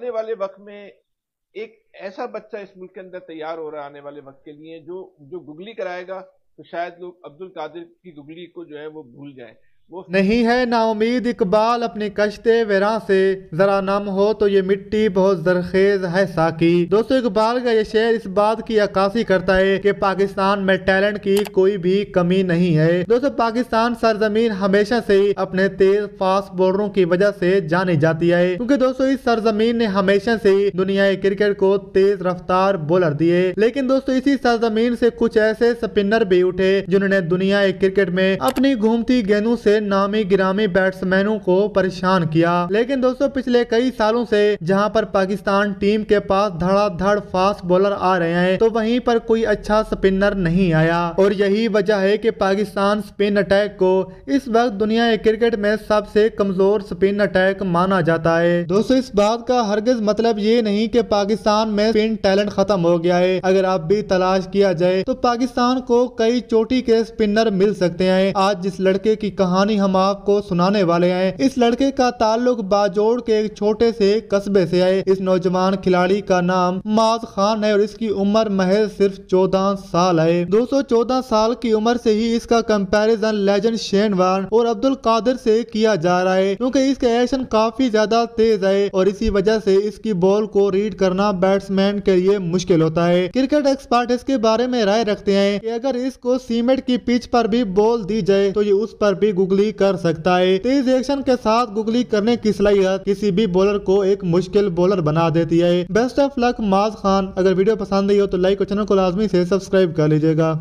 आने वाले वक्त में एक ऐसा बच्चा इस मुल्क के अंदर तैयार हो रहा है आने वाले वक्त के लिए जो जो गुगली कराएगा तो शायद लोग अब्दुल कादिर की गुगली को जो है वो भूल जाए नहीं है नाउमीद इकबाल अपनी कश्ते वरा से जरा नम हो तो ये मिट्टी बहुत जरखेज है साकी दोस्तों इकबाल का ये शेर इस बात की अक्सी करता है कि पाकिस्तान में टैलेंट की कोई भी कमी नहीं है दोस्तों पाकिस्तान सरजमीन हमेशा से ही अपने तेज फास्ट बॉलरों की वजह से जानी जाती है क्योंकि दोस्तों इस सरजमीन ने हमेशा से ही दुनिया क्रिकेट को तेज रफ्तार बॉलर दिए लेकिन दोस्तों इसी सरजमीन से कुछ ऐसे स्पिनर भी उठे जिन्होंने दुनिया क्रिकेट में अपनी घूमती गेंदों से से नामी गिरामी बैट्समैनों को परेशान किया लेकिन दोस्तों पिछले कई सालों से जहां पर पाकिस्तान टीम के पास धड़ाधड़ फास्ट बॉलर आ रहे हैं तो वहीं पर कोई अच्छा स्पिनर नहीं आया और यही वजह है कि पाकिस्तान स्पिन अटैक को इस वक्त दुनिया के क्रिकेट में सबसे कमजोर स्पिन अटैक माना जाता है दोस्तों इस बात का हरगज मतलब ये नहीं की पाकिस्तान में स्पिन टैलेंट खत्म हो गया है अगर आप भी तलाश किया जाए तो पाकिस्तान को कई चोटी के स्पिनर मिल सकते हैं आज जिस लड़के की कहानी कहानी हम आपको सुनाने वाले हैं इस लड़के का ताल्लुक बाजोड़ के एक छोटे से कस्बे से है इस नौजवान खिलाड़ी का नाम माज खान है और इसकी उम्र महज सिर्फ चौदह साल है दो साल की उम्र से ही इसका कंपैरिजन लेजेंड शेन वार्न और अब्दुल कादिर से किया जा रहा है क्योंकि इसका एक्शन काफी ज्यादा तेज है और इसी वजह से इसकी बॉल को रीड करना बैट्समैन के लिए मुश्किल होता है क्रिकेट एक्सपर्ट इसके बारे में राय रखते हैं कि अगर इसको सीमेंट की पिच पर भी बॉल दी जाए तो ये उस पर भी गुगली गुगली कर सकता है तेज एक्शन के साथ गुगली करने की सलाहियत किसी भी बॉलर को एक मुश्किल बॉलर बना देती है बेस्ट ऑफ लक माज खान अगर वीडियो पसंद आई हो तो लाइक और चैनल को लाजमी से सब्सक्राइब कर लीजिएगा